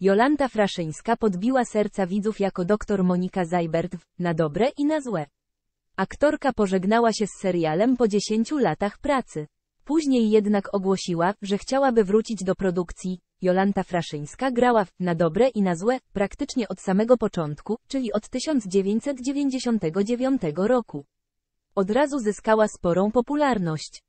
Jolanta Fraszyńska podbiła serca widzów jako doktor Monika Zajbert w Na dobre i na złe. Aktorka pożegnała się z serialem po 10 latach pracy. Później jednak ogłosiła, że chciałaby wrócić do produkcji. Jolanta Fraszyńska grała w Na dobre i na złe praktycznie od samego początku, czyli od 1999 roku. Od razu zyskała sporą popularność.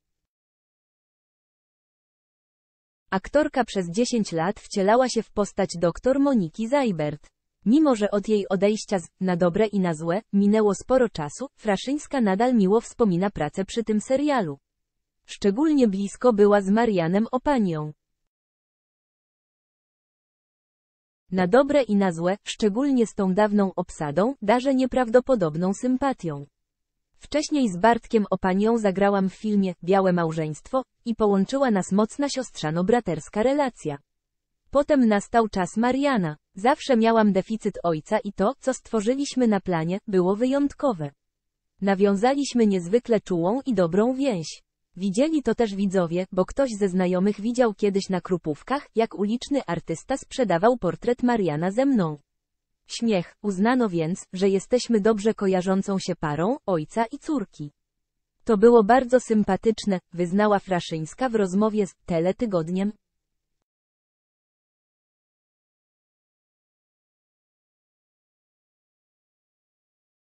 Aktorka przez 10 lat wcielała się w postać dr Moniki Zajbert. Mimo że od jej odejścia z na dobre i na złe minęło sporo czasu, Fraszyńska nadal miło wspomina pracę przy tym serialu. Szczególnie blisko była z Marianem Opanią. Na dobre i na złe, szczególnie z tą dawną obsadą, darze nieprawdopodobną sympatią. Wcześniej z Bartkiem o panią zagrałam w filmie Białe Małżeństwo i połączyła nas mocna siostrzano-braterska relacja. Potem nastał czas Mariana. Zawsze miałam deficyt ojca i to, co stworzyliśmy na planie, było wyjątkowe. Nawiązaliśmy niezwykle czułą i dobrą więź. Widzieli to też widzowie, bo ktoś ze znajomych widział kiedyś na krupówkach, jak uliczny artysta sprzedawał portret Mariana ze mną. Śmiech, uznano więc, że jesteśmy dobrze kojarzącą się parą, ojca i córki. To było bardzo sympatyczne, wyznała Fraszyńska w rozmowie z Teletygodniem.